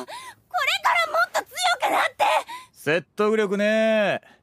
これからもっと強くなって説得力ねえ